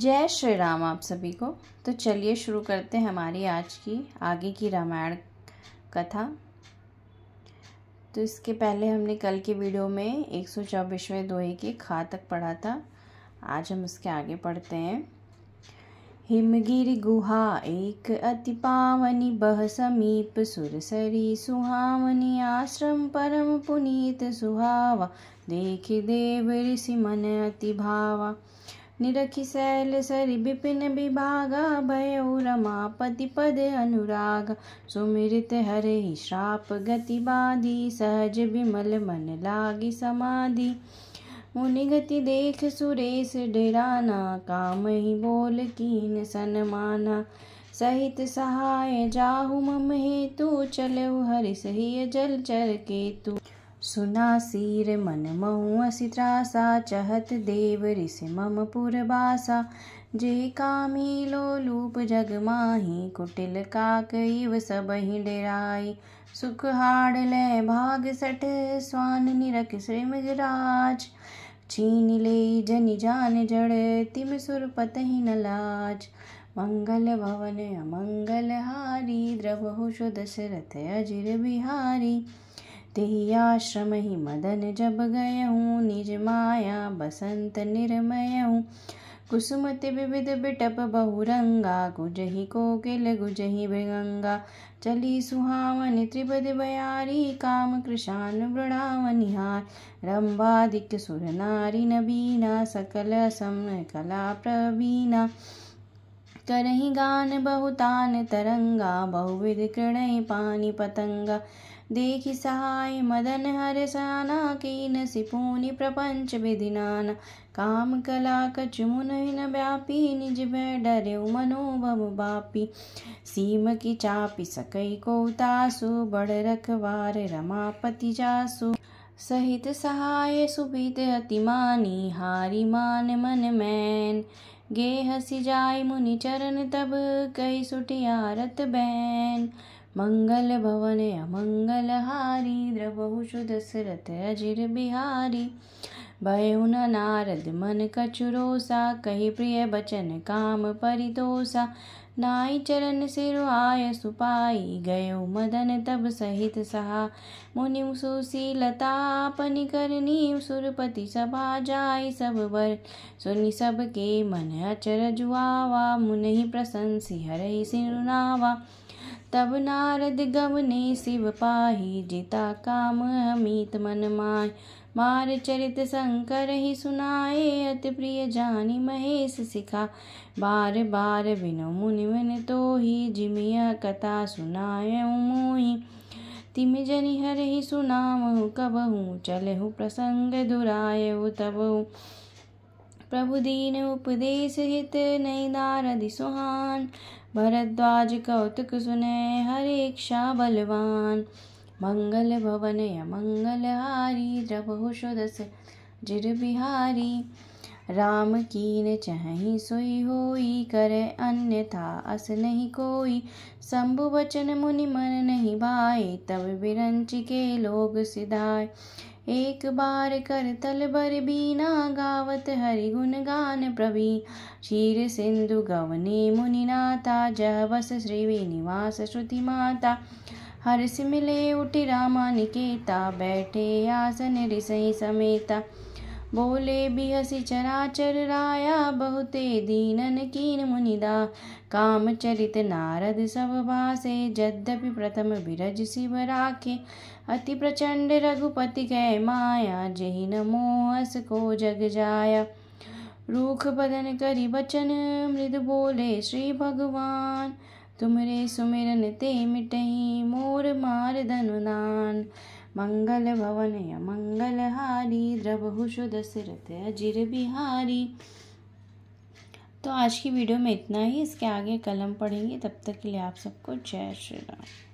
जय श्री राम आप सभी को तो चलिए शुरू करते हैं हमारी आज की आगे की रामायण कथा तो इसके पहले हमने कल के वीडियो में एक सौ चौबीसवें दोहे के खा तक पढ़ा था आज हम उसके आगे पढ़ते हैं हिमगिर गुहा एक अति पावनी बह समीप सुरसरी सुहावनी आश्रम परम पुनीत सुहावा देख देव ऋषि मन अति भावा निरखि सैल सरि विपिन विभागा भयो रमापति पद अनुराग हर हरे श्राप गति बाधी सहज विमल मन लागी समाधि मुनि गति देख सुरेश डेराना काम ही बोल कीन सनमाना सहित सहाय जाहु मम हेतु चलो हरि सही जल चर केतु सुना सीर मन महु त्रासा चहत देव ऋषि मम पुरबासा जे कामी लूप जग माही कुटिल काक इव सब ही डेराई सुख हाड लय भाग सठ स्वान निरख श्रीमृगराज छीन ले जन जान जड़ तिम सुर पतहि न लाज मंगल भवन अमंगल हारी द्रवहु दशरथ अजिर बिहारी देहि आश्रम ही मदन जब गय हूँ निज माया बसंत निर्मय हूँ कुसुमत विविध बिटप बहुरंगा गुजही कोकिल गुजही भृगंगा चली सुहावन त्रिपद बयारी काम कृषान वृणाव निहार रंबादिक सुर नारी नबीना सकल सम कला प्रवीणा करही गान बहुतान तरंगा बहुविध क्रीड़ई पानी पतंगा देखि सहाय मदन हर साना कीन सिपूनि प्रपंच विधिनान काम कला कचमुन न व्यापी निज भय डरे मनोभव बापी सीम की चापी सकई को तासु बड़ रखवार रमापति जासु सहित सहाय सुबित अतिमानी हारी मान मन मैन गे हसी जाय मुनि चरण तब कई सुटियारत बैन मंगल अमंगल हारी द्रवहुषु दशरथ अजिर बिहारी भयुन नारद मन कचुरोसा कही प्रिय बचन काम परितोषा नाई चरण सिर आय सुपाई गयो मदन तब सहित सहा मुनि सुशीलतापनि करनी सुरपति सभा जाय सब वर सुनि सबके मन अचरजुआवा मुनि प्रशंसि हरहि सिरुनावा तब नारद गवने शिव पाही जिता काम अमित मन माय मार चरित शंकर ही सुनाए अति प्रिय जानी महेश सिखा बार बार बिनु मुनि मन तो ही जिमिया कथा सुनाय मोही तिम जनि हर ही सुनाम कबहू चलहु प्रसंग दुराय तबहू प्रभु दीन उपदेश हित नई नारद सुहान भरद्वाज कौतुक सुने हर इच्छा बलवान मंगल भवन मंगल हारी द्रभु सुदस जिर बिहारी राम कीन चहि सोई होई करे था अस नहीं कोई शंभु वचन मुनि मन नहीं भाई तब विरंच के लोग सिधाए एक बार कर तल बर बीना गावत हरि गुण गान प्रवीण शीर सिंधु गवने मुनिनाथा जह बस श्री श्रुति माता हर सिमिले उठि रामा निकेता बैठे आसन ऋषि समेता बोले बिहसी चराचर राया बहुते दीनन कीन मुनिदा काम चरित नारद सब भासे यद्यपि प्रथम बिरज शिव राखे अति प्रचंड रघुपति कह माया जही न मोहस को जग जाया रूख बदन करि बचन मृद बोले श्री भगवान तुमरे सुमिरन ते मिटही मोर मार धनुदान मंगल भवन मंगल हारी द्रबहुशु दशरथ अजिर बिहारी तो आज की वीडियो में इतना ही इसके आगे कलम पढ़ेंगे तब तक के लिए आप सबको जय श्री राम